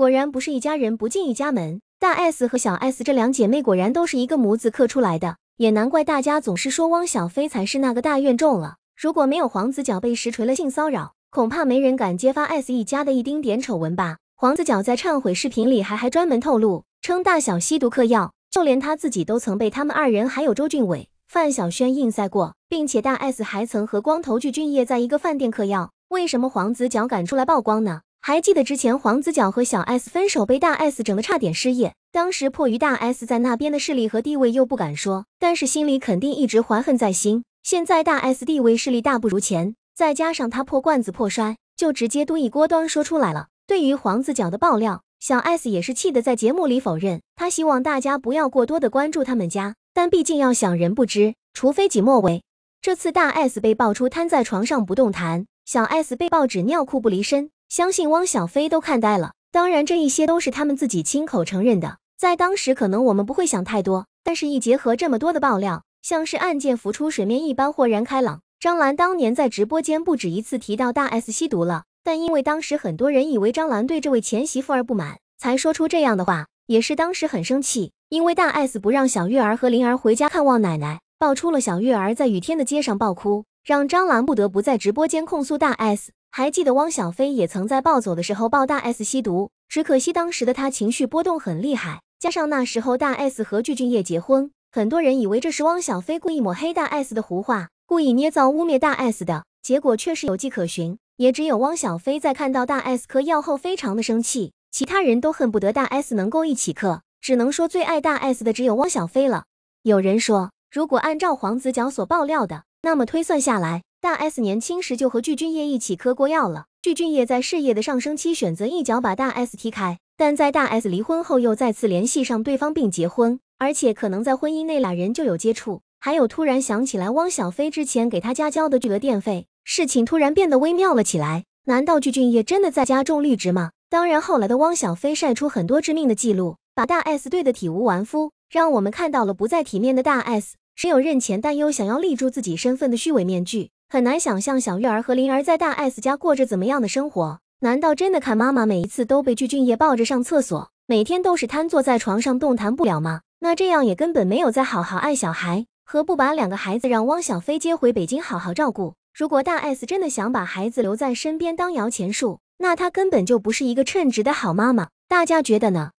果然不是一家人不进一家门，大 S 和小 S 这两姐妹果然都是一个模子刻出来的，也难怪大家总是说汪小菲才是那个大怨种了。如果没有黄子佼被实锤了性骚扰，恐怕没人敢揭发 S 一家的一丁点丑闻吧？黄子佼在忏悔视频里还还专门透露称大小吸毒嗑药，就连他自己都曾被他们二人还有周俊伟、范晓萱硬塞过，并且大 S 还曾和光头巨俊业在一个饭店嗑药，为什么黄子佼敢出来曝光呢？还记得之前黄子佼和小 S 分手被大 S 整得差点失业，当时迫于大 S 在那边的势力和地位又不敢说，但是心里肯定一直怀恨在心。现在大 S 地位势力大不如前，再加上他破罐子破摔，就直接都一锅端说出来了。对于黄子佼的爆料，小 S 也是气得在节目里否认。他希望大家不要过多的关注他们家，但毕竟要想人不知，除非己莫为。这次大 S 被爆出瘫在床上不动弹，小 S 被报纸尿裤不离身。相信汪小菲都看呆了。当然，这一些都是他们自己亲口承认的。在当时，可能我们不会想太多，但是一结合这么多的爆料，像是案件浮出水面一般，豁然开朗。张兰当年在直播间不止一次提到大 S 吸毒了，但因为当时很多人以为张兰对这位前媳妇儿不满，才说出这样的话，也是当时很生气，因为大 S 不让小月儿和灵儿回家看望奶奶，爆出了小月儿在雨天的街上暴哭，让张兰不得不在直播间控诉大 S。还记得汪小菲也曾在暴走的时候抱大 S 吸毒，只可惜当时的他情绪波动很厉害，加上那时候大 S 和具俊晔结婚，很多人以为这是汪小菲故意抹黑大 S 的胡话，故意捏造污蔑大 S 的结果，却是有迹可循。也只有汪小菲在看到大 S 嗑药后非常的生气，其他人都恨不得大 S 能够一起嗑，只能说最爱大 S 的只有汪小菲了。有人说，如果按照黄子佼所爆料的，那么推算下来。大 S 年轻时就和具俊晔一起嗑过药了。具俊晔在事业的上升期选择一脚把大 S 踢开，但在大 S 离婚后又再次联系上对方并结婚，而且可能在婚姻内俩人就有接触。还有突然想起来汪小菲之前给他家交的巨额电费，事情突然变得微妙了起来。难道具俊晔真的在家种绿植吗？当然，后来的汪小菲晒出很多致命的记录，把大 S 怼得体无完肤，让我们看到了不再体面的大 S，只有认钱担忧，想要立住自己身份的虚伪面具。很难想象小月儿和灵儿在大 S 家过着怎么样的生活？难道真的看妈妈每一次都被具俊晔抱着上厕所，每天都是瘫坐在床上动弹不了吗？那这样也根本没有在好好爱小孩，何不把两个孩子让汪小菲接回北京好好照顾？如果大 S 真的想把孩子留在身边当摇钱树，那她根本就不是一个称职的好妈妈。大家觉得呢？